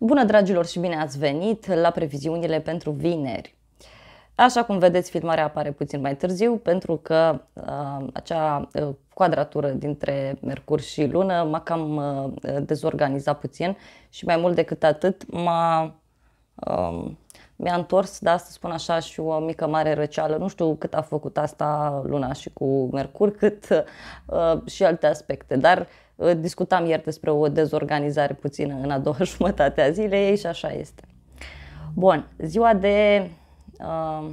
Bună dragilor și bine ați venit la previziunile pentru vineri. Așa cum vedeți, filmarea apare puțin mai târziu pentru că uh, acea uh, quadratură dintre Mercur și Lună m-a cam uh, dezorganizat puțin și mai mult decât atât m-a, uh, mi-a întors, da, să spun așa, și o mică mare răceală. Nu știu cât a făcut asta Luna și cu Mercur, cât uh, și alte aspecte, dar uh, Discutam ieri despre o dezorganizare puțină în a doua jumătate a zilei și așa este. Bun, ziua de, uh,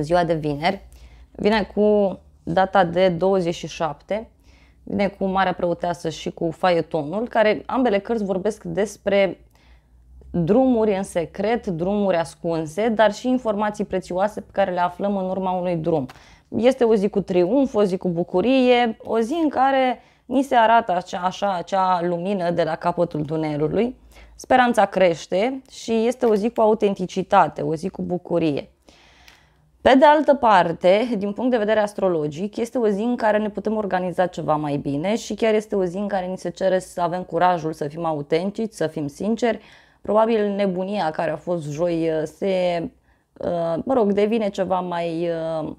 ziua de vineri vine cu data de 27, vine cu Marea Preoteasă și cu Faietonul, care ambele cărți vorbesc despre drumuri în secret, drumuri ascunse, dar și informații prețioase pe care le aflăm în urma unui drum. Este o zi cu triumf, o zi cu bucurie, o zi în care ni se arată acea, așa acea lumină de la capătul tunelului, speranța crește și este o zi cu autenticitate, o zi cu bucurie. Pe de altă parte, din punct de vedere astrologic, este o zi în care ne putem organiza ceva mai bine și chiar este o zi în care ni se cere să avem curajul să fim autentici, să fim sinceri. Probabil nebunia care a fost joi uh, se, uh, mă rog, devine ceva mai uh,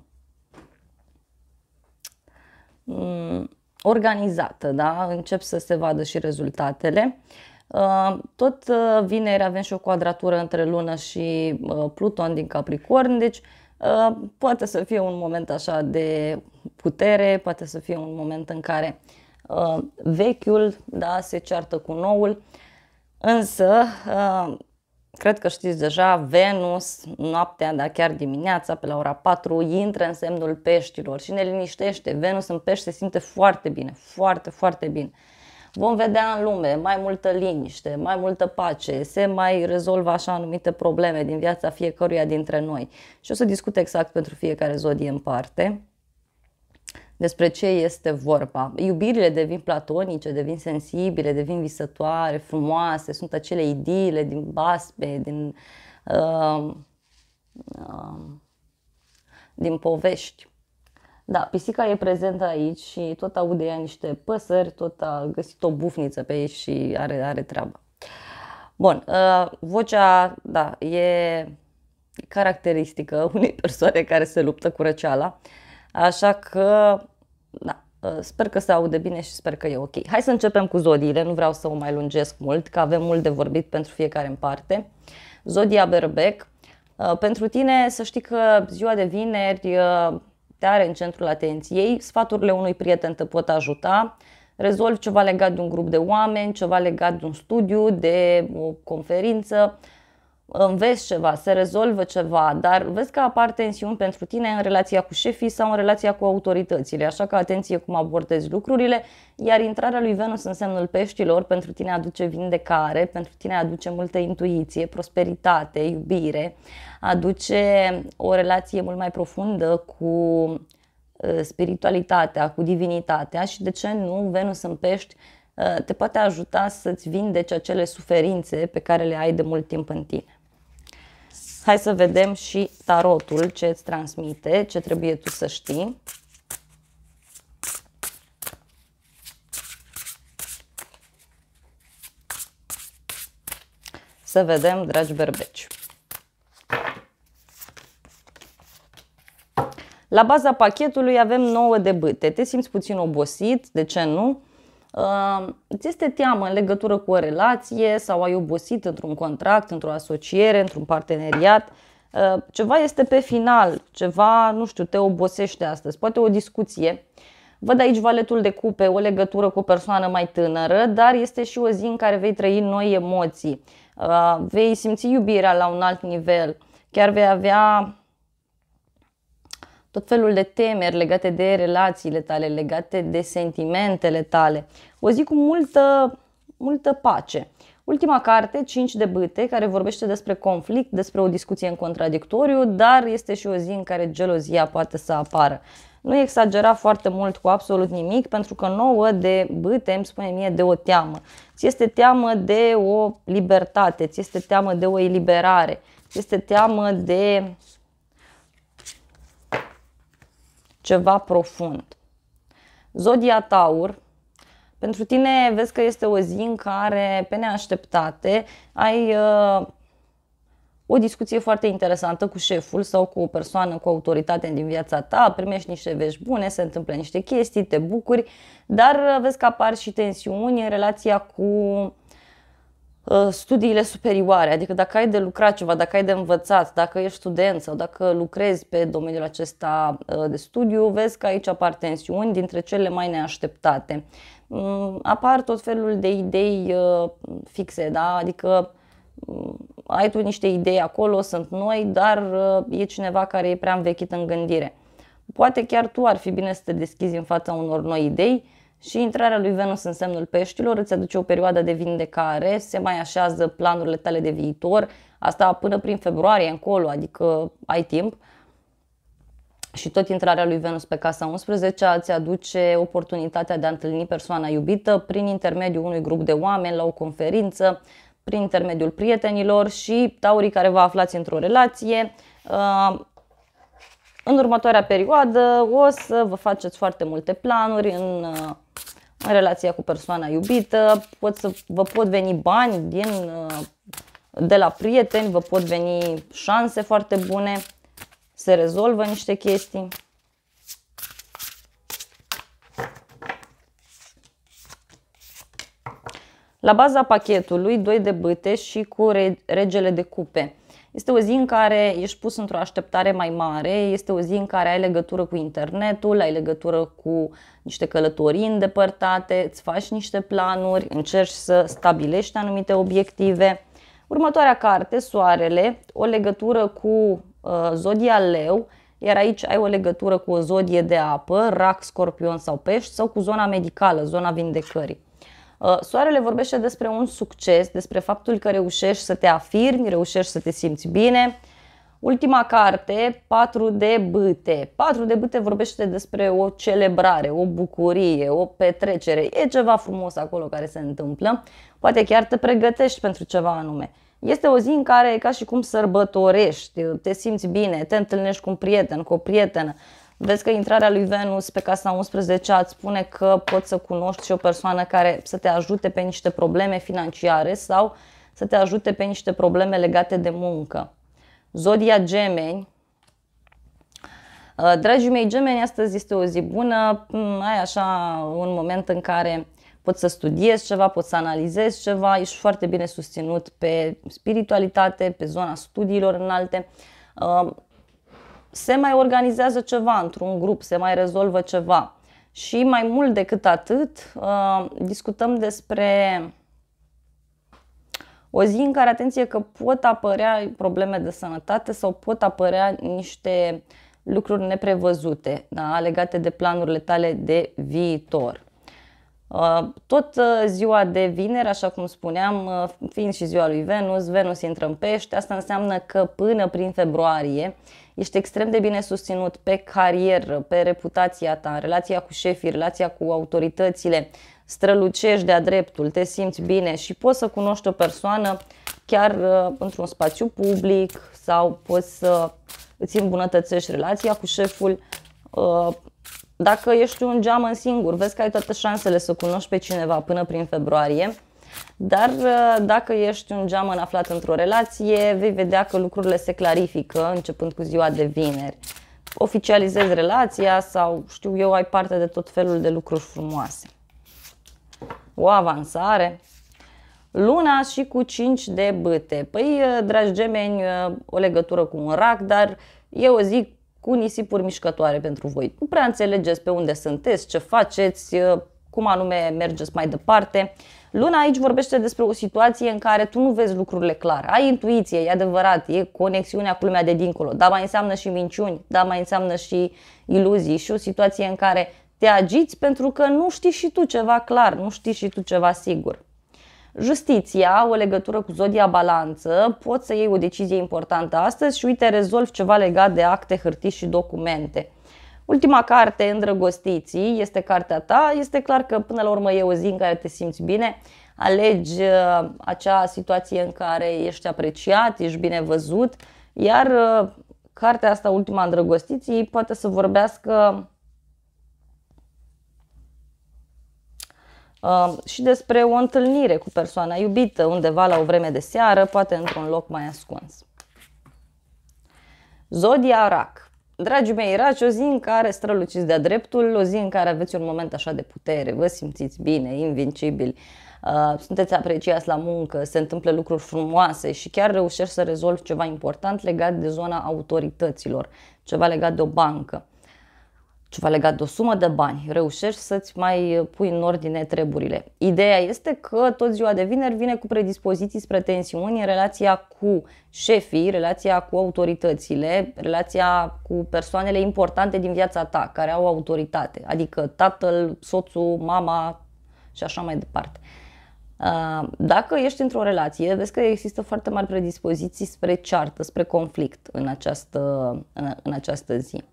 mm, organizată, da? încep să se vadă și rezultatele. Uh, tot uh, vineri avem și o quadratură între lună și uh, Pluton din Capricorn, deci poate să fie un moment așa de putere, poate să fie un moment în care vechiul da, se ceartă cu noul, însă cred că știți deja, Venus, noaptea, dar chiar dimineața, pe la ora 4, intră în semnul peștilor și ne liniștește. Venus în pești se simte foarte bine, foarte, foarte bine. Vom vedea în lume mai multă liniște, mai multă pace, se mai rezolvă așa anumite probleme din viața fiecăruia dintre noi. Și o să discut exact pentru fiecare zodie în parte despre ce este vorba. Iubirile devin platonice, devin sensibile, devin visătoare, frumoase, sunt acele idile din baspe, din, uh, uh, din povești. Da, pisica e prezentă aici și tot aude ea niște păsări, tot a găsit o bufniță pe ei și are, are treabă. Bun, uh, vocea, da, e caracteristică unei persoane care se luptă cu răceala, așa că da, ă, sper că se aude bine și sper că e ok. Hai să începem cu zodiile, nu vreau să o mai lungesc mult, că avem mult de vorbit pentru fiecare în parte. Zodia Berbec, ă, pentru tine să știi că ziua de vineri ă, te are în centrul atenției, sfaturile unui prieten te pot ajuta, rezolvi ceva legat de un grup de oameni, ceva legat de un studiu, de o conferință, înveți ceva, se rezolvă ceva, dar vezi că apar tensiuni pentru tine în relația cu șefii sau în relația cu autoritățile, așa că atenție cum abordezi lucrurile, iar intrarea lui Venus în semnul peștilor pentru tine aduce vindecare, pentru tine aduce multă intuiție, prosperitate, iubire, aduce o relație mult mai profundă cu ă, spiritualitatea, cu divinitatea și de ce nu Venus în pești ă, te poate ajuta să-ți vindeci acele suferințe pe care le ai de mult timp în tine. Hai să vedem și tarotul ce îți transmite, ce trebuie tu să știi. Să vedem, dragi berbeci. La baza pachetului avem 9 de bâte. Te simți puțin obosit, de ce nu? Ți este teamă în legătură cu o relație sau ai obosit într-un contract, într-o asociere, într-un parteneriat. Ceva este pe final, ceva, nu știu, te obosește astăzi, poate o discuție. Văd aici valetul de cupe, o legătură cu o persoană mai tânără, dar este și o zi în care vei trăi noi emoții. Vei simți iubirea la un alt nivel, chiar vei avea tot felul de temeri legate de relațiile tale, legate de sentimentele tale. O zi cu multă, multă pace. Ultima carte, 5 de bâte, care vorbește despre conflict, despre o discuție în contradictoriu, dar este și o zi în care gelozia poate să apară. Nu exagera foarte mult cu absolut nimic, pentru că nouă de bâte îmi spune mie de o teamă. Ți este teamă de o libertate, ți este teamă de o eliberare, ți este teamă de ceva profund. Zodia Taur, pentru tine vezi că este o zi în care, pe neașteptate, ai uh, o discuție foarte interesantă cu șeful sau cu o persoană cu autoritate din viața ta, primești niște vești bune, se întâmplă niște chestii, te bucuri, dar uh, vezi că apar și tensiuni în relația cu Uh, studiile superioare, adică dacă ai de lucrat ceva, dacă ai de învățat, dacă ești student sau dacă lucrezi pe domeniul acesta uh, de studiu, vezi că aici apar tensiuni dintre cele mai neașteptate. Mm, apar tot felul de idei uh, fixe, da? adică mm, ai tu niște idei acolo, sunt noi, dar e cineva care e prea învechit în gândire. Poate chiar tu ar fi bine să te deschizi în fața unor noi idei, și intrarea lui Venus în semnul peștilor îți aduce o perioadă de vindecare, se mai așează planurile tale de viitor, asta până prin februarie încolo, adică ai timp. Și tot intrarea lui Venus pe casa 11 îți aduce oportunitatea de a întâlni persoana iubită prin intermediul unui grup de oameni la o conferință, prin intermediul prietenilor și taurii care vă aflați într-o relație uh, în următoarea perioadă o să vă faceți foarte multe planuri în, uh, în relația cu persoana iubită, pot să vă pot veni bani din, uh, de la prieteni, vă pot veni șanse foarte bune, se rezolvă niște chestii. La baza pachetului, doi de băte și cu regele de cupe. Este o zi în care ești pus într-o așteptare mai mare, este o zi în care ai legătură cu internetul, ai legătură cu niște călătorii îndepărtate, îți faci niște planuri, încerci să stabilești anumite obiective. Următoarea carte, Soarele, o legătură cu uh, zodia Leu, iar aici ai o legătură cu o zodie de apă, rac, scorpion sau pești, sau cu zona medicală, zona vindecării. Uh, soarele vorbește despre un succes, despre faptul că reușești să te afirmi, reușești să te simți bine. Ultima carte, 4 de bâte. 4 de bâte vorbește despre o celebrare, o bucurie, o petrecere. E ceva frumos acolo care se întâmplă. Poate chiar te pregătești pentru ceva anume. Este o zi în care e ca și cum sărbătorești, te simți bine, te întâlnești cu un prieten, cu o prietenă, Vezi că intrarea lui Venus pe casa 11 îți spune că poți să cunoști și o persoană care să te ajute pe niște probleme financiare sau să te ajute pe niște probleme legate de muncă. Zodia Gemeni, uh, Dragii mei gemeni, astăzi este o zi bună, mm, ai așa un moment în care poți să studiezi ceva, poți să analizezi ceva, ești foarte bine susținut pe spiritualitate, pe zona studiilor înalte. Uh, se mai organizează ceva într-un grup, se mai rezolvă ceva. Și mai mult decât atât, uh, discutăm despre o zi în care, atenție, că pot apărea probleme de sănătate sau pot apărea niște lucruri neprevăzute da, legate de planurile tale de viitor. Uh, tot uh, ziua de vineri, așa cum spuneam, uh, fiind și ziua lui Venus, Venus intră în pește, asta înseamnă că până prin februarie ești extrem de bine susținut pe carieră, pe reputația ta, în relația cu șefii, relația cu autoritățile, strălucești de-a dreptul, te simți bine și poți să cunoști o persoană chiar într-un spațiu public sau poți să îți îmbunătățești relația cu șeful dacă ești un geam în singur, vezi că ai toate șansele să cunoști pe cineva până prin februarie, dar uh, dacă ești un geam în aflat într-o relație, vei vedea că lucrurile se clarifică începând cu ziua de vineri. Oficializezi relația sau, știu eu, ai parte de tot felul de lucruri frumoase. O avansare, Luna și cu 5 de băte. Păi, uh, dragi gemeni, uh, o legătură cu un rac, dar eu zic cu nisipuri mișcătoare pentru voi. Nu prea înțelegeți pe unde sunteți, ce faceți, uh, cum anume mergeți mai departe. Luna aici vorbește despre o situație în care tu nu vezi lucrurile clar. Ai intuiție, e adevărat, e conexiunea cu lumea de dincolo, dar mai înseamnă și minciuni, dar mai înseamnă și iluzii și o situație în care te agiți pentru că nu știi și tu ceva clar, nu știi și tu ceva sigur. Justiția, o legătură cu zodia balanță, poți să iei o decizie importantă astăzi și uite, rezolv ceva legat de acte, hârtii și documente. Ultima carte, Îndrăgostiții, este cartea ta. Este clar că până la urmă e o zi în care te simți bine, alegi uh, acea situație în care ești apreciat, ești bine văzut, iar uh, cartea asta, Ultima Îndrăgostiții, poate să vorbească Um, și despre o întâlnire cu persoana iubită undeva la o vreme de seară, poate într-un loc mai ascuns. Zodia Rac. Dragii mei, raci, o zi în care străluciți de-a dreptul, o zi în care aveți un moment așa de putere, vă simțiți bine, invincibili, uh, sunteți apreciați la muncă, se întâmplă lucruri frumoase și chiar reușești să rezolvi ceva important legat de zona autorităților, ceva legat de o bancă ceva legat de o sumă de bani, reușești să-ți mai pui în ordine treburile. Ideea este că tot ziua de vineri vine cu predispoziții spre tensiuni în relația cu șefii, relația cu autoritățile, relația cu persoanele importante din viața ta, care au autoritate, adică tatăl, soțul, mama și așa mai departe. Uh, dacă ești într-o relație, vezi că există foarte mari predispoziții spre ceartă, spre conflict în această, în această zi.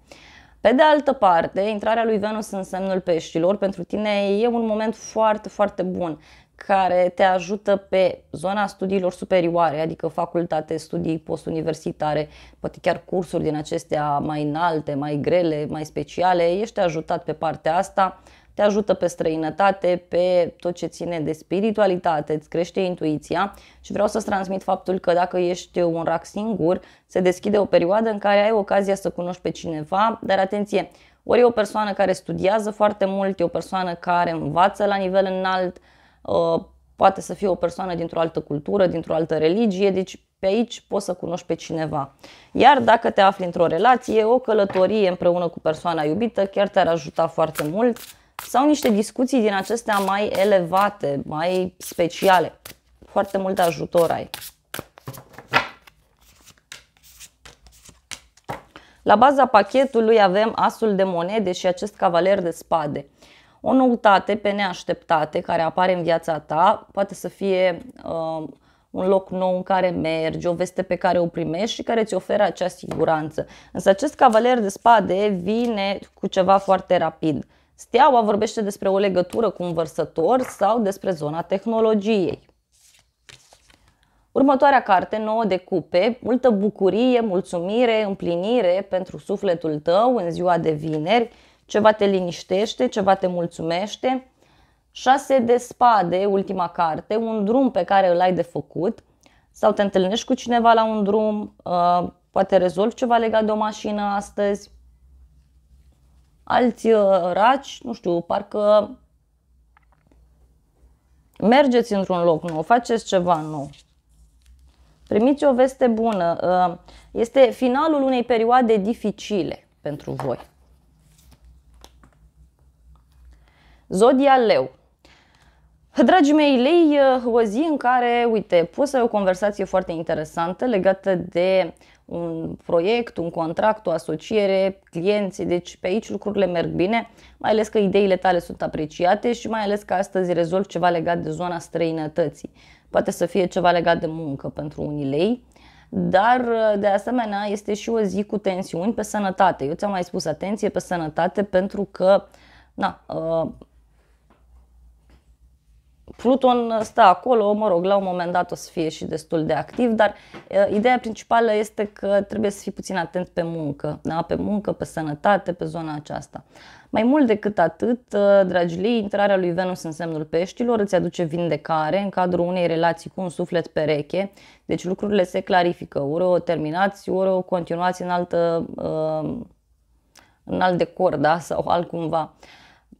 Pe de altă parte, intrarea lui Venus în semnul peștilor pentru tine e un moment foarte, foarte bun care te ajută pe zona studiilor superioare, adică facultate, studii postuniversitare, poate chiar cursuri din acestea mai înalte, mai grele, mai speciale, ești ajutat pe partea asta te ajută pe străinătate, pe tot ce ține de spiritualitate, îți crește intuiția și vreau să-ți transmit faptul că dacă ești un rac singur, se deschide o perioadă în care ai ocazia să cunoști pe cineva, dar atenție, ori e o persoană care studiază foarte mult, e o persoană care învață la nivel înalt, ă, poate să fie o persoană dintr-o altă cultură, dintr-o altă religie, deci pe aici poți să cunoști pe cineva. Iar dacă te afli într-o relație, o călătorie împreună cu persoana iubită chiar te-ar ajuta foarte mult sau niște discuții din acestea mai elevate, mai speciale. Foarte mult ajutor ai. La baza pachetului avem asul de monede și acest cavaler de spade. O noutate pe neașteptate care apare în viața ta poate să fie uh, un loc nou în care mergi, o veste pe care o primești și care îți oferă acea siguranță. Însă acest cavaler de spade vine cu ceva foarte rapid. Steaua vorbește despre o legătură cu un vărsător sau despre zona tehnologiei. Următoarea carte, 9 de cupe, multă bucurie, mulțumire, împlinire pentru sufletul tău în ziua de vineri, ceva te liniștește, ceva te mulțumește. 6 de spade, ultima carte, un drum pe care îl ai de făcut sau te întâlnești cu cineva la un drum, uh, poate rezolvi ceva legat de o mașină astăzi alți uh, raci, nu știu, parcă mergeți într-un loc nou, faceți ceva nou. Primiți o veste bună. Uh, este finalul unei perioade dificile pentru voi. Zodia Leu. Dragii mei, lei uh, o zi în care, uite, poți să ai o conversație foarte interesantă legată de un proiect, un contract, o asociere, clienții, deci pe aici lucrurile merg bine, mai ales că ideile tale sunt apreciate și mai ales că astăzi rezolvi ceva legat de zona străinătății. Poate să fie ceva legat de muncă pentru unii lei, dar de asemenea este și o zi cu tensiuni pe sănătate. Eu ți-am mai spus atenție pe sănătate pentru că na, ă, Pluton stă acolo, mă rog, la un moment dat o să fie și destul de activ, dar uh, ideea principală este că trebuie să fii puțin atent pe muncă, da? pe muncă, pe sănătate, pe zona aceasta. Mai mult decât atât, uh, eh, dragilei, intrarea lui Venus în semnul peștilor îți aduce vindecare în cadrul unei relații cu un suflet pereche, deci lucrurile se clarifică, ori o terminați, ori o continuați în altă... Uh, în alt decor, da, sau altcumva. cumva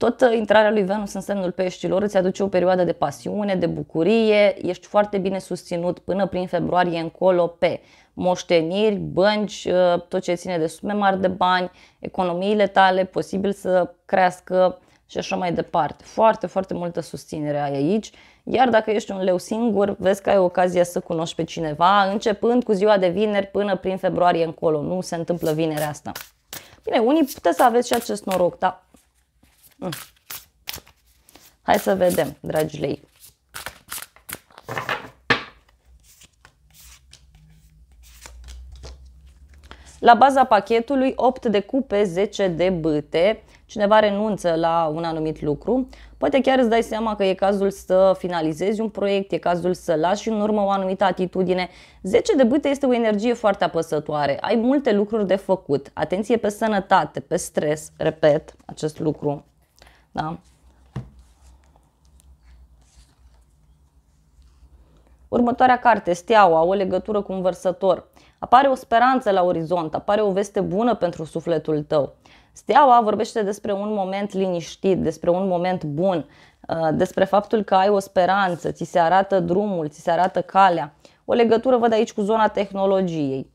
tot uh, intrarea lui Venus în semnul peștilor îți aduce o perioadă de pasiune, de bucurie, ești foarte bine susținut până prin februarie încolo pe moșteniri, bănci, uh, tot ce ține de sume mari de bani, economiile tale, posibil să crească și așa mai departe. Foarte, foarte multă susținere ai aici. Iar dacă ești un leu singur, vezi că ai ocazia să cunoști pe cineva, începând cu ziua de vineri până prin februarie încolo. Nu se întâmplă vinerea asta. Bine, unii puteți să aveți și acest noroc, dar Mm. Hai să vedem, dragi lei. La baza pachetului 8 de cupe, 10 de bâte, cineva renunță la un anumit lucru, poate chiar îți dai seama că e cazul să finalizezi un proiect, e cazul să lași în urmă o anumită atitudine. 10 de bâte este o energie foarte apăsătoare, ai multe lucruri de făcut, atenție pe sănătate, pe stres, repet acest lucru. Da? Următoarea carte, Steaua, o legătură cu un vărsător. Apare o speranță la orizont, apare o veste bună pentru sufletul tău. Steaua vorbește despre un moment liniștit, despre un moment bun, uh, despre faptul că ai o speranță, ți se arată drumul, ți se arată calea. O legătură văd aici cu zona tehnologiei.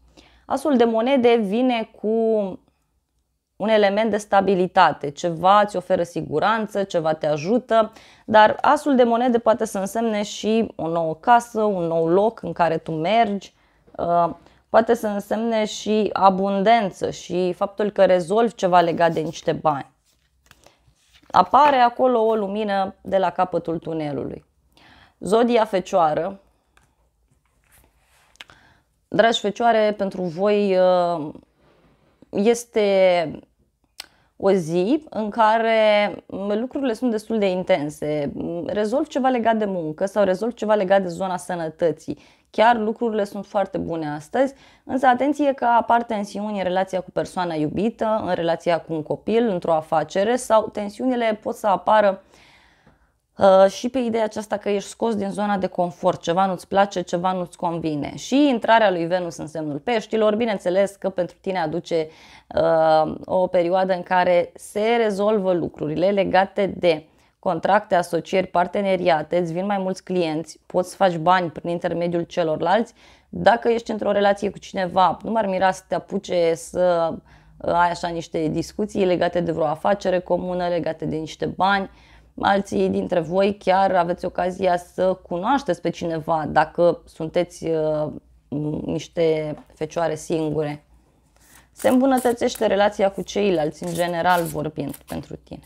Asul de monede vine cu un element de stabilitate, ceva îți oferă siguranță, ceva te ajută, dar asul de monede poate să însemne și o nouă casă, un nou loc în care tu mergi, uh, poate să însemne și abundență și faptul că rezolvi ceva legat de niște bani. Apare acolo o lumină de la capătul tunelului. Zodia Fecioară. Dragi Fecioare, pentru voi uh, este o zi în care lucrurile sunt destul de intense. Rezolv ceva legat de muncă sau rezolv ceva legat de zona sănătății. Chiar lucrurile sunt foarte bune astăzi, însă atenție că apar tensiuni în relația cu persoana iubită, în relația cu un copil, într-o afacere sau tensiunile pot să apară uh, Uh, și pe ideea aceasta că ești scos din zona de confort, ceva nu-ți place, ceva nu-ți convine. Și intrarea lui Venus în semnul peștilor, bineînțeles că pentru tine aduce uh, o perioadă în care se rezolvă lucrurile legate de contracte, asocieri, parteneriate, îți vin mai mulți clienți, poți să faci bani prin intermediul celorlalți. Dacă ești într-o relație cu cineva, nu m-ar mira să te apuce să uh, ai așa niște discuții legate de vreo afacere comună, legate de niște bani, uh, Alții dintre voi chiar aveți ocazia să cunoașteți pe cineva dacă sunteți uh, niște fecioare singure. Se îmbunătățește relația cu ceilalți, în general vorbind, pentru tine.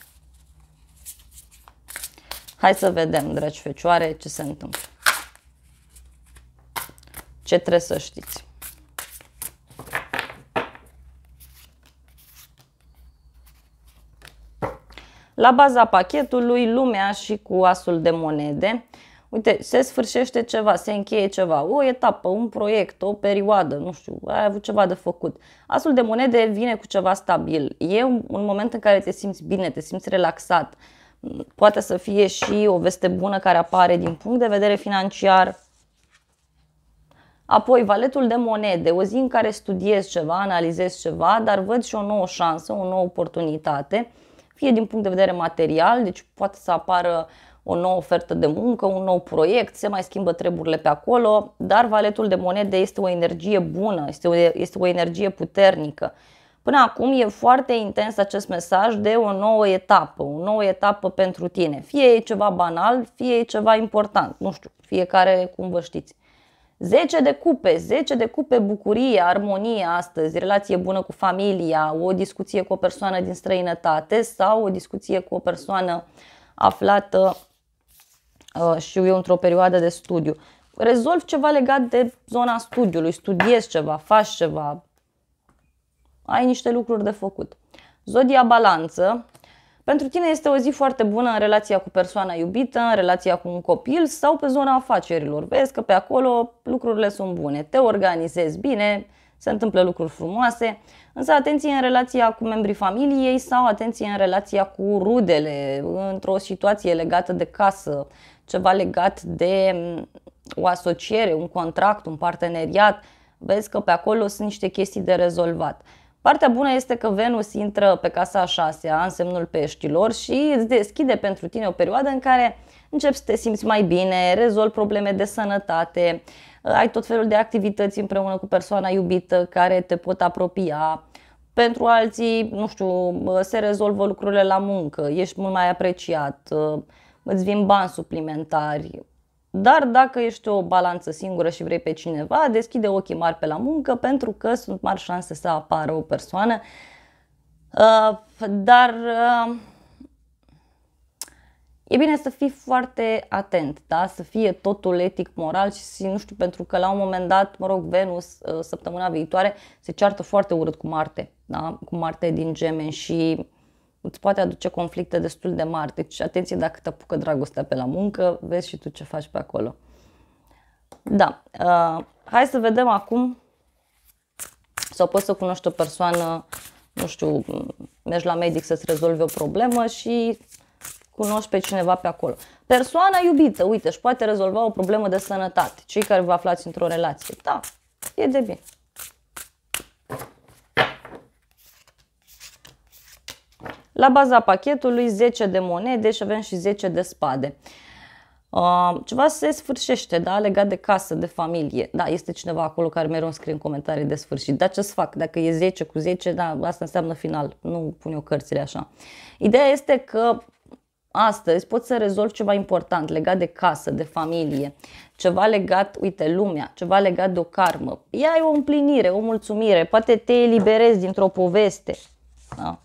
Hai să vedem, dragi fecioare, ce se întâmplă. Ce trebuie să știți. La baza pachetului, lumea și cu asul de monede. Uite, se sfârșește ceva, se încheie ceva, o etapă, un proiect, o perioadă, nu știu, ai avut ceva de făcut. Asul de monede vine cu ceva stabil. E un moment în care te simți bine, te simți relaxat. Poate să fie și o veste bună care apare din punct de vedere financiar, Apoi, valetul de monede, o zi în care studiez ceva, analizez ceva, dar văd și o nouă șansă, o nouă oportunitate fie din punct de vedere material, deci poate să apară o nouă ofertă de muncă, un nou proiect, se mai schimbă treburile pe acolo, dar valetul de monede este o energie bună, este o, este o energie puternică. Până acum e foarte intens acest mesaj de o nouă etapă, o nouă etapă pentru tine. Fie e ceva banal, fie e ceva important, nu știu, fiecare cum vă știți. 10 de cupe, 10 de cupe bucurie, armonie astăzi, relație bună cu familia, o discuție cu o persoană din străinătate sau o discuție cu o persoană aflată, uh, și eu, într-o perioadă de studiu. Rezolv ceva legat de zona studiului, studiezi ceva, faci ceva, ai niște lucruri de făcut. Zodia balanță, pentru tine este o zi foarte bună în relația cu persoana iubită, în relația cu un copil sau pe zona afacerilor. Vezi că pe acolo lucrurile sunt bune, te organizezi bine, se întâmplă lucruri frumoase, însă atenție în relația cu membrii familiei sau atenție în relația cu rudele, într-o situație legată de casă, ceva legat de mm, o asociere, un contract, un parteneriat, vezi că pe acolo sunt niște chestii de rezolvat. Partea bună este că Venus intră pe casa a șasea, în semnul peștilor și îți deschide pentru tine o perioadă în care începi să te simți mai bine, rezolvi probleme de sănătate, ă, ai tot felul de activități împreună cu persoana iubită care te pot apropia. Pentru alții, nu știu, ă, se rezolvă lucrurile la muncă, ești mult mai apreciat, ă, îți vin bani suplimentari, dar dacă ești o balanță singură și vrei pe cineva, deschide ochii mari pe la muncă pentru că sunt mari șanse să apară o persoană. Uh, dar uh, e bine să fii foarte atent, da? să fie totul etic, moral și nu știu, pentru că la un moment dat, mă rog, Venus uh, săptămâna viitoare se ceartă foarte urât cu Marte, da? cu Marte din gemeni și îți poate aduce conflicte destul de mari. Deci atenție dacă te apucă dragostea pe la muncă, vezi și tu ce faci pe acolo. Da, uh, hai să vedem acum sau poți să cunoști o persoană, nu știu, mergi la medic să-ți rezolvi o problemă și cunoști pe cineva pe acolo. Persoana iubită, uite, își poate rezolva o problemă de sănătate. Cei care vă aflați într-o relație, da, e de bine. La baza pachetului 10 de monede și avem și 10 de spade. Uh, ceva se sfârșește, da, legat de casă, de familie. Da, este cineva acolo care mereu scrie în comentarii de sfârșit. Dar ce să fac? Dacă e 10 cu 10, da, asta înseamnă final. Nu pun eu cărțile așa. Ideea este că astăzi pot să rezolvi ceva important legat de casă, de familie, ceva legat, uite, lumea, ceva legat de o karmă. Ea e o împlinire, o mulțumire, poate te eliberezi dintr-o poveste. Da?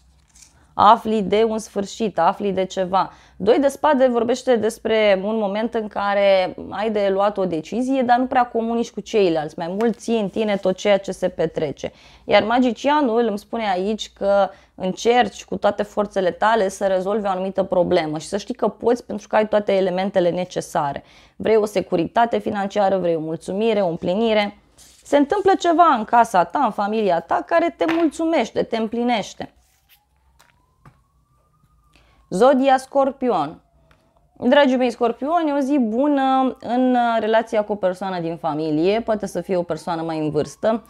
afli de un sfârșit, afli de ceva. Doi de spade vorbește despre un moment în care ai de luat o decizie, dar nu prea comunici cu ceilalți, mai mult ții în tine tot ceea ce se petrece. Iar magicianul îmi spune aici că încerci cu toate forțele tale să rezolvi o anumită problemă și să știi că poți pentru că ai toate elementele necesare. Vrei o securitate financiară, vrei o mulțumire, o împlinire. Se întâmplă ceva în casa ta, în familia ta, care te mulțumește, te împlinește. Zodia Scorpion. Dragii mei scorpioni, o zi bună în uh, relația cu o persoană din familie, poate să fie o persoană mai în vârstă,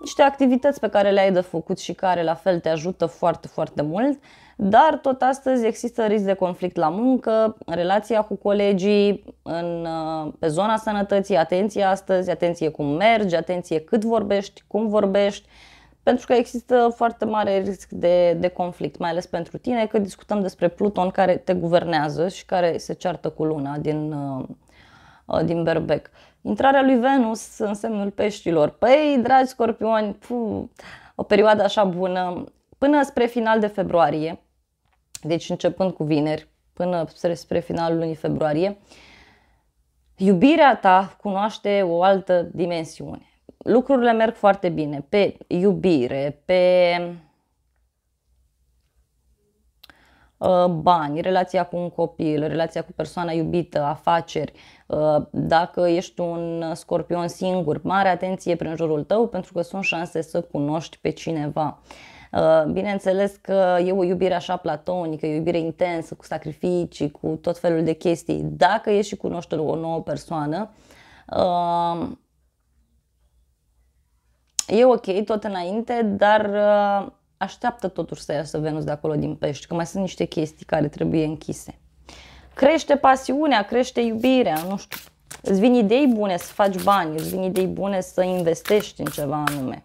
niște activități pe care le-ai de făcut și care la fel te ajută foarte, foarte mult, dar tot astăzi există risc de conflict la muncă, relația cu colegii, în, uh, pe zona sănătății, atenție astăzi, atenție cum mergi, atenție cât vorbești, cum vorbești, pentru că există foarte mare risc de, de conflict, mai ales pentru tine, că discutăm despre Pluton care te guvernează și care se ceartă cu luna din, uh, din berbec. Intrarea lui Venus în semnul peștilor. Păi, dragi scorpioni, pu, o perioadă așa bună, până spre final de februarie, deci începând cu vineri, până spre, spre finalul lunii februarie, iubirea ta cunoaște o altă dimensiune lucrurile merg foarte bine pe iubire, pe uh, bani, relația cu un copil, relația cu persoana iubită, afaceri. Uh, dacă ești un scorpion singur, mare atenție prin jurul tău pentru că sunt șanse să cunoști pe cineva. Uh, bineînțeles că e o iubire așa platonică, e o iubire intensă, cu sacrificii, cu tot felul de chestii. Dacă ești și cunoști o nouă persoană, E ok, tot înainte, dar uh, așteaptă totuși să iasă Venus de acolo din pești, că mai sunt niște chestii care trebuie închise. Crește pasiunea, crește iubirea, nu știu. Îți vin idei bune să faci bani, îți vin idei bune să investești în ceva anume.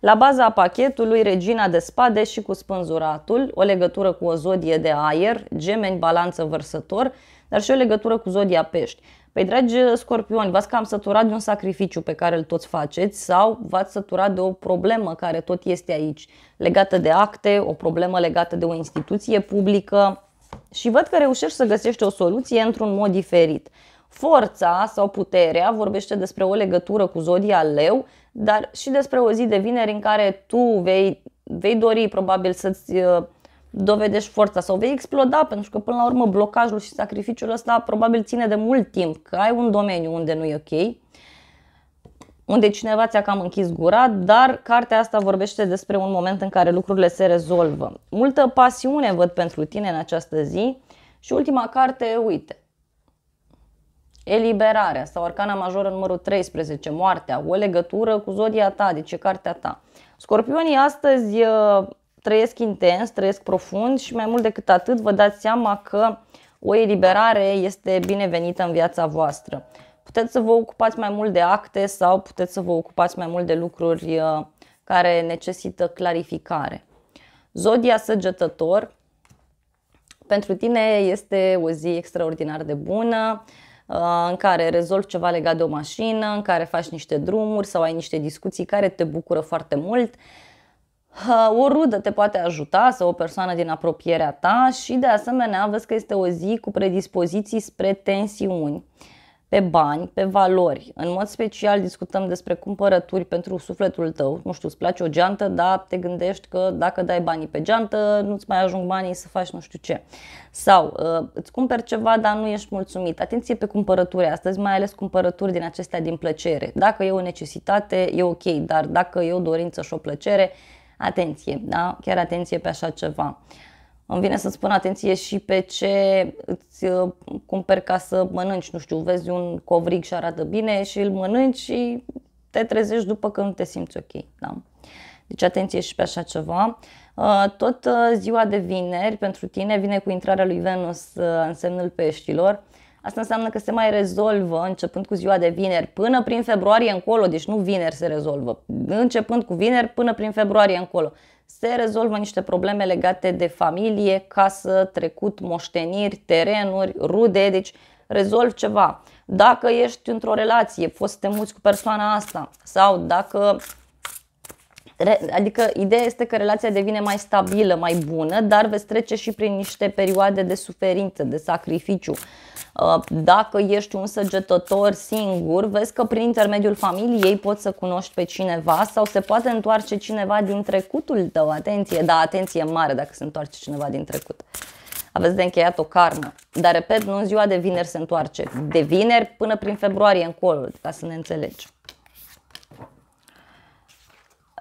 La baza pachetului, regina de spade și cu spânzuratul, o legătură cu o zodie de aer, gemeni, balanță, vărsător, dar și o legătură cu zodia pești. Păi, dragi uh, scorpioni, v-ați cam săturat de un sacrificiu pe care îl toți faceți sau v-ați săturat de o problemă care tot este aici, legată de acte, o problemă legată de o instituție publică și văd că reușești să găsești o soluție într-un mod diferit. Forța sau puterea vorbește despre o legătură cu zodia leu, dar și despre o zi de vineri în care tu vei, vei dori probabil să-ți uh, dovedești forța sau vei exploda, pentru că până la urmă blocajul și sacrificiul ăsta probabil ține de mult timp, că ai un domeniu unde nu e ok, unde cineva ți-a cam închis gura, dar cartea asta vorbește despre un moment în care lucrurile se rezolvă. Multă pasiune văd pentru tine în această zi și ultima carte, uite, Eliberarea sau arcana majoră numărul 13, moartea, o legătură cu zodia ta, deci e cartea ta. Scorpionii astăzi uh, trăiesc intens, trăiesc profund și mai mult decât atât vă dați seama că o eliberare este binevenită în viața voastră. Puteți să vă ocupați mai mult de acte sau puteți să vă ocupați mai mult de lucruri uh, care necesită clarificare. Zodia săgetător, pentru tine este o zi extraordinar de bună, uh, în care rezolvi ceva legat de o mașină, în care faci niște drumuri sau ai niște discuții care te bucură foarte mult o rudă te poate ajuta sau o persoană din apropierea ta și de asemenea vezi că este o zi cu predispoziții spre tensiuni pe bani, pe valori. În mod special discutăm despre cumpărături pentru sufletul tău. Nu știu, îți place o geantă, dar te gândești că dacă dai banii pe geantă, nu-ți mai ajung banii să faci nu știu ce. Sau ă, îți cumperi ceva, dar nu ești mulțumit. Atenție pe cumpărături astăzi, mai ales cumpărături din acestea din plăcere. Dacă e o necesitate, e ok, dar dacă e o dorință și o plăcere, atenție, da? chiar atenție pe așa ceva. Îmi vine să spun atenție și pe ce îți uh, cumperi ca să mănânci, nu știu, vezi un covrig și arată bine și îl mănânci și te trezești după când nu te simți ok. Da? Deci atenție și pe așa ceva. Uh, tot uh, ziua de vineri pentru tine vine cu intrarea lui Venus în semnul peștilor Asta înseamnă că se mai rezolvă începând cu ziua de vineri până prin februarie încolo, deci nu vineri se rezolvă, începând cu vineri până prin februarie încolo. Se rezolvă niște probleme legate de familie, casă, trecut, moșteniri, terenuri, rude, deci rezolv ceva. Dacă ești într-o relație, poți să te muți cu persoana asta sau dacă Adică ideea este că relația devine mai stabilă, mai bună, dar veți trece și prin niște perioade de suferință, de sacrificiu. Uh, dacă ești un săgetător singur, vezi că prin intermediul familiei poți să cunoști pe cineva sau se poate întoarce cineva din trecutul tău. Atenție, da, atenție mare dacă se întoarce cineva din trecut aveți de încheiat o carnă, Dar, repet, nu în ziua de vineri se întoarce. De vineri până prin februarie încolo, ca să ne înțelegi.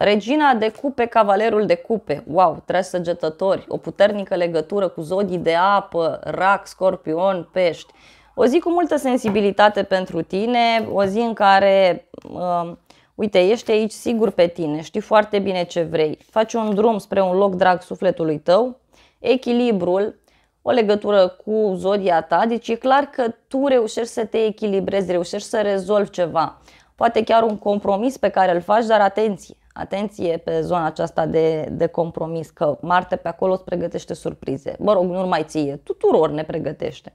Regina de cupe, cavalerul de cupe, wow, trei săgetători, o puternică legătură cu zodii de apă, rac, scorpion, pești. O zi cu multă sensibilitate pentru tine, o zi în care, uh, uite, ești aici sigur pe tine, știi foarte bine ce vrei, faci un drum spre un loc drag sufletului tău, echilibrul, o legătură cu zodia ta, deci e clar că tu reușești să te echilibrezi, reușești să rezolvi ceva. Poate chiar un compromis pe care îl faci, dar atenție, atenție pe zona aceasta de, de compromis, că Marte pe acolo îți pregătește surprize. Mă rog, nu mai ție, tuturor ne pregătește.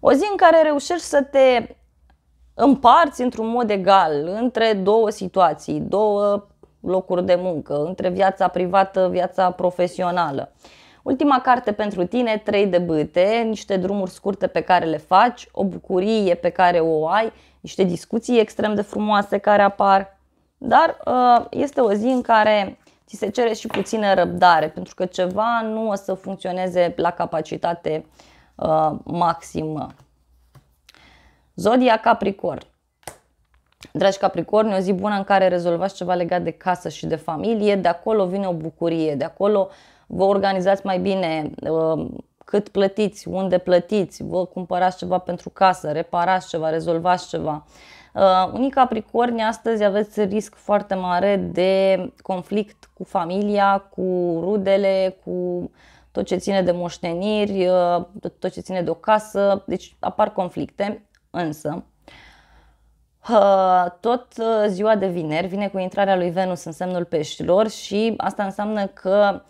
O zi în care reușești să te împarți într-un mod egal între două situații, două locuri de muncă, între viața privată, viața profesională. Ultima carte pentru tine, trei de băte, niște drumuri scurte pe care le faci, o bucurie pe care o ai, niște discuții extrem de frumoase care apar, dar uh, este o zi în care ți se cere și puțină răbdare, pentru că ceva nu o să funcționeze la capacitate uh, maximă. Zodia Capricorn. Dragi Capricorni, o zi bună în care rezolvați ceva legat de casă și de familie, de acolo vine o bucurie, de acolo vă organizați mai bine uh, cât plătiți, unde plătiți, vă cumpărați ceva pentru casă, reparați ceva, rezolvați ceva. Uh, unii capricorni astăzi aveți risc foarte mare de conflict cu familia, cu rudele, cu tot ce ține de moșteniri, uh, tot ce ține de o casă, deci apar conflicte, însă uh, tot ziua de vineri vine cu intrarea lui Venus în semnul peștilor și asta înseamnă că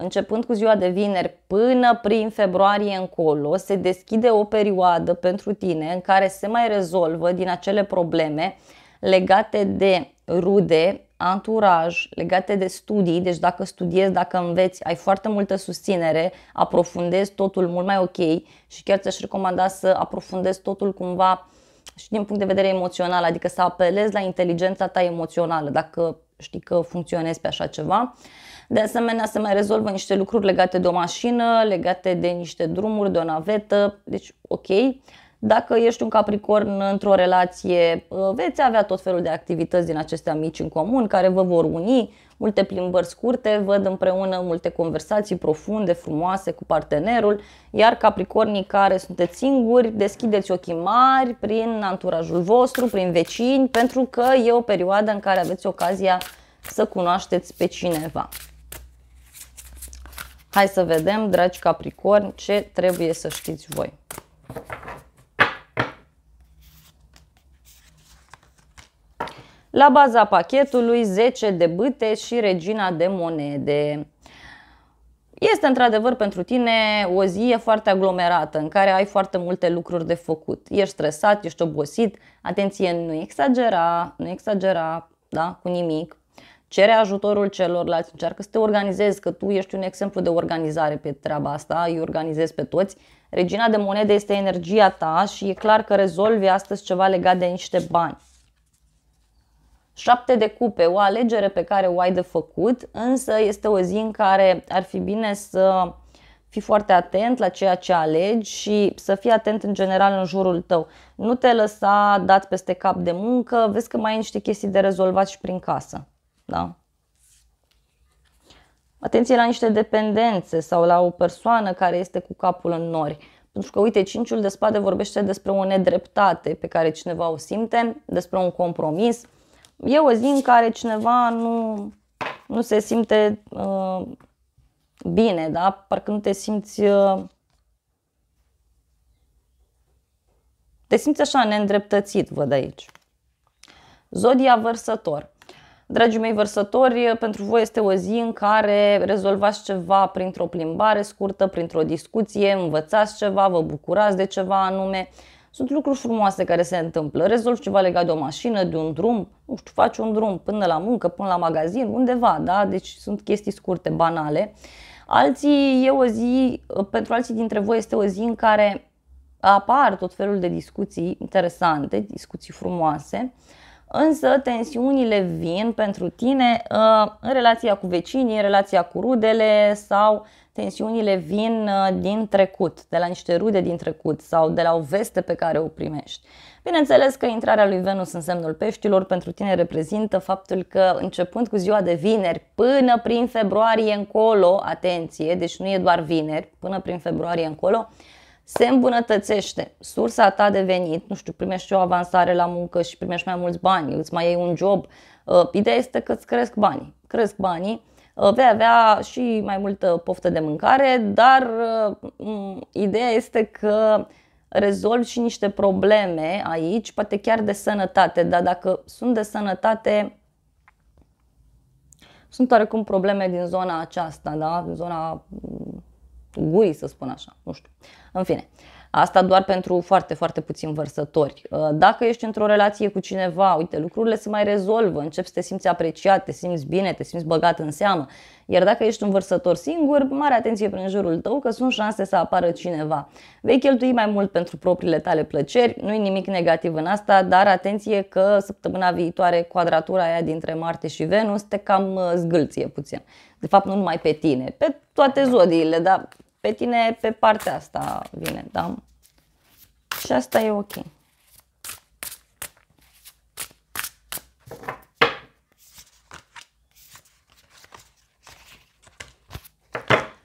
Începând cu ziua de vineri până prin februarie încolo, se deschide o perioadă pentru tine în care se mai rezolvă din acele probleme legate de rude, anturaj, legate de studii, deci dacă studiezi, dacă înveți, ai foarte multă susținere, aprofundezi totul mult mai ok și chiar ți-aș recomanda să aprofundezi totul cumva și din punct de vedere emoțional, adică să apelezi la inteligența ta emoțională, dacă știi că funcționezi pe așa ceva. De asemenea, se mai rezolvă niște lucruri legate de o mașină, legate de niște drumuri, de o navetă, deci ok. Dacă ești un capricorn într-o relație, uh, veți avea tot felul de activități din acestea mici în comun care vă vor uni, multe plimbări scurte, văd împreună multe conversații profunde, frumoase cu partenerul, iar capricornii care sunteți singuri, deschideți ochii mari prin anturajul vostru, prin vecini, pentru că e o perioadă în care aveți ocazia să cunoașteți pe cineva. Hai să vedem, dragi capricorni, ce trebuie să știți voi. La baza pachetului 10 de bâte și regina de monede. Este într-adevăr pentru tine o zi foarte aglomerată în care ai foarte multe lucruri de făcut. Ești stresat, ești obosit, atenție, nu exagera, nu exagera da, cu nimic cere ajutorul celorlalți, încearcă să te organizezi, că tu ești un exemplu de organizare pe treaba asta, îi organizezi pe toți. Regina de monede este energia ta și e clar că rezolvi astăzi ceva legat de niște bani. Șapte de cupe, o alegere pe care o ai de făcut, însă este o zi în care ar fi bine să fii foarte atent la ceea ce alegi și să fii atent în general în jurul tău. Nu te lăsa dat peste cap de muncă, vezi că mai ai niște chestii de rezolvat și prin casă. Da? Atenție la niște dependențe sau la o persoană care este cu capul în nori. Pentru că, uite, cinciul de spade vorbește despre o nedreptate pe care cineva o simte, despre un compromis. E o zi în care cineva nu, nu se simte uh, bine, da? Parcă nu te simți... Uh, te simți așa neîndreptățit, văd aici. Zodia vărsător. Dragii mei vărsători, pentru voi este o zi în care rezolvați ceva printr-o plimbare scurtă, printr-o discuție, învățați ceva, vă bucurați de ceva anume. Sunt lucruri frumoase care se întâmplă. Rezolvi ceva legat de o mașină, de un drum, nu știu, faci un drum până la muncă, până la magazin, undeva, da? Deci sunt chestii scurte, banale. Alții, e o zi, pentru alții dintre voi este o zi în care apar tot felul de discuții interesante, discuții frumoase însă tensiunile vin pentru tine uh, în relația cu vecinii, în relația cu rudele sau tensiunile vin uh, din trecut, de la niște rude din trecut sau de la o veste pe care o primești. Bineînțeles că intrarea lui Venus în semnul peștilor pentru tine reprezintă faptul că începând cu ziua de vineri până prin februarie încolo, atenție, deci nu e doar vineri, până prin februarie încolo, se îmbunătățește sursa ta de venit, nu știu, primești o avansare la muncă și primești mai mulți bani, îți mai iei un job, uh, ideea este că îți cresc banii, cresc banii, uh, vei avea și mai multă poftă de mâncare, dar uh, ideea este că rezolvi și niște probleme aici, poate chiar de sănătate, dar dacă sunt de sănătate, sunt oarecum probleme din zona aceasta, da? din zona gurii, să spun așa, nu știu. În fine, asta doar pentru foarte, foarte puțin vărsători. Uh, dacă ești într-o relație cu cineva, uite, lucrurile se mai rezolvă, începi să te simți apreciat, te simți bine, te simți băgat în seamă. Iar dacă ești un vărsător singur, mare atenție prin jurul tău că sunt șanse să apară cineva. Vei cheltui mai mult pentru propriile tale plăceri, nu e nimic negativ în asta, dar atenție că săptămâna viitoare cuadratura aia dintre Marte și Venus te cam uh, zgâlție puțin de fapt nu numai pe tine, pe toate da. zodiile, dar pe tine pe partea asta vine, da? Și asta e ok.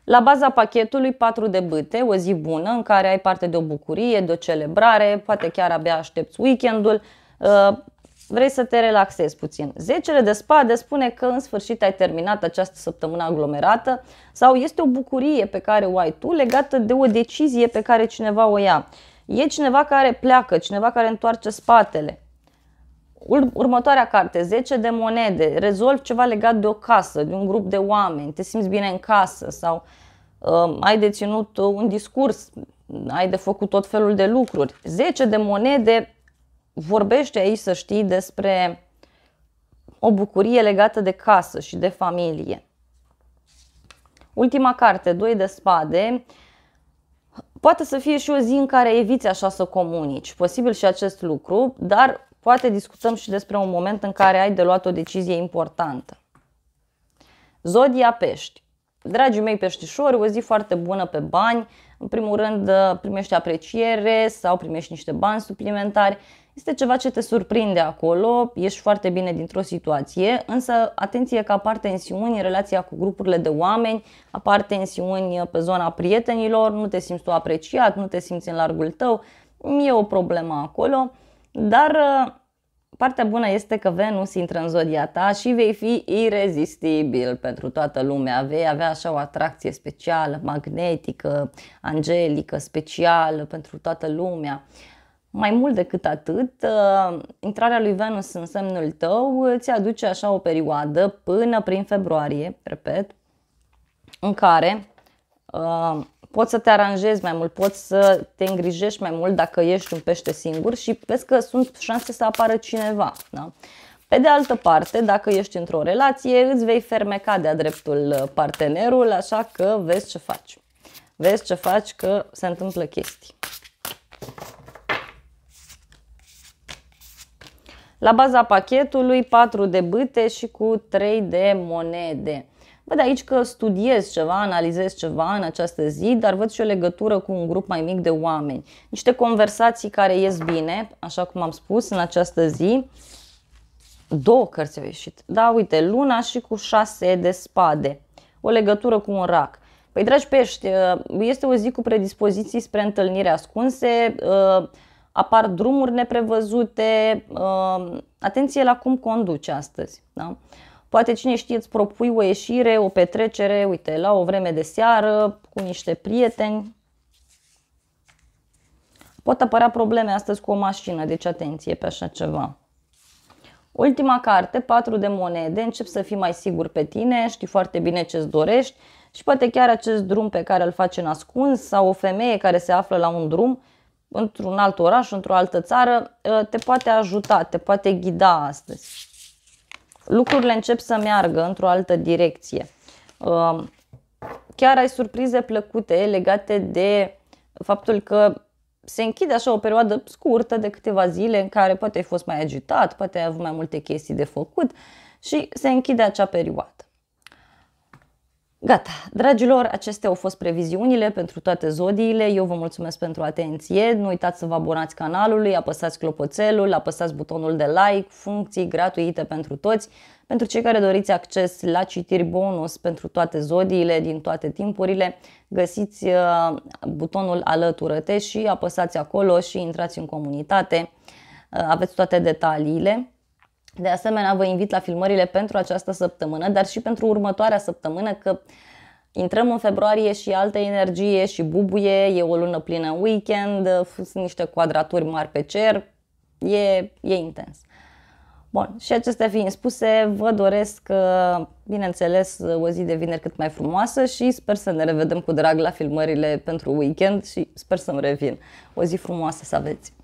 La baza pachetului, patru de bâte, o zi bună în care ai parte de o bucurie, de o celebrare, poate chiar abia aștepți weekendul, uh, vrei să te relaxezi puțin. Zecele de spade spune că în sfârșit ai terminat această săptămână aglomerată sau este o bucurie pe care o ai tu legată de o decizie pe care cineva o ia. E cineva care pleacă, cineva care întoarce spatele. Următoarea carte, 10 de monede, rezolvi ceva legat de o casă, de un grup de oameni, te simți bine în casă sau uh, ai deținut un discurs, ai de făcut tot felul de lucruri. 10 de monede vorbește aici, să știi, despre o bucurie legată de casă și de familie. Ultima carte, 2 de spade, poate să fie și o zi în care eviți așa să comunici, posibil și acest lucru, dar poate discutăm și despre un moment în care ai de luat o decizie importantă. Zodia Pești Dragii mei peștișori, o zi foarte bună pe bani, în primul rând uh, primești apreciere sau primești niște bani suplimentari. Este ceva ce te surprinde acolo, ești foarte bine dintr-o situație, însă atenție că apar tensiuni în relația cu grupurile de oameni, apar tensiuni uh, pe zona prietenilor, nu te simți tu apreciat, nu te simți în largul tău, e o problemă acolo, dar uh, Partea bună este că Venus intră în zodia ta și vei fi irezistibil pentru toată lumea. Vei avea așa o atracție specială, magnetică, angelică, specială pentru toată lumea. Mai mult decât atât, ă, intrarea lui Venus în semnul tău îți aduce așa o perioadă până prin februarie, repet, în care ă, poți să te aranjezi mai mult, poți să te îngrijești mai mult dacă ești un pește singur și vezi că sunt șanse să apară cineva. Da? Pe de altă parte, dacă ești într-o relație, îți vei fermeca de-a dreptul uh, partenerul, așa că vezi ce faci. Vezi ce faci că se întâmplă chestii. La baza pachetului 4 de bâte și cu 3 de monede văd aici că studiez ceva, analizez ceva în această zi, dar văd și o legătură cu un grup mai mic de oameni. Niște conversații care ies bine, așa cum am spus, în această zi. Două cărți au ieșit. Da, uite, luna și cu șase de spade. O legătură cu un rac. Păi, dragi pești, uh, este o zi cu predispoziții spre întâlnire ascunse, uh, apar drumuri neprevăzute, uh, atenție la cum conduci astăzi. Da? Poate cine știe îți propui o ieșire, o petrecere, uite, la o vreme de seară, cu niște prieteni. Pot apărea probleme astăzi cu o mașină, deci atenție pe așa ceva. Ultima carte, 4 de monede, încep să fii mai sigur pe tine, știi foarte bine ce-ți dorești și poate chiar acest drum pe care îl faci ascuns sau o femeie care se află la un drum într-un alt oraș, într-o altă țară, te poate ajuta, te poate ghida astăzi lucrurile încep să meargă într-o altă direcție. Um, chiar ai surprize plăcute legate de faptul că se închide așa o perioadă scurtă de câteva zile în care poate ai fost mai agitat, poate ai avut mai multe chestii de făcut și se închide acea perioadă. Gata, dragilor, acestea au fost previziunile pentru toate zodiile. Eu vă mulțumesc pentru atenție. Nu uitați să vă abonați canalului, apăsați clopoțelul, apăsați butonul de like, funcții gratuite pentru toți. Pentru cei care doriți acces la citiri bonus pentru toate zodiile din toate timpurile, găsiți uh, butonul alăturăte și apăsați acolo și intrați în comunitate. Uh, aveți toate detaliile. De asemenea, vă invit la filmările pentru această săptămână, dar și pentru următoarea săptămână, că intrăm în februarie și altă energie și bubuie, e o lună plină weekend, sunt niște quadraturi mari pe cer, e, e intens. Bun, și acestea fiind spuse, vă doresc, uh, bineînțeles, o zi de vineri cât mai frumoasă și sper să ne revedem cu drag la filmările pentru weekend și sper să-mi revin. O zi frumoasă să aveți!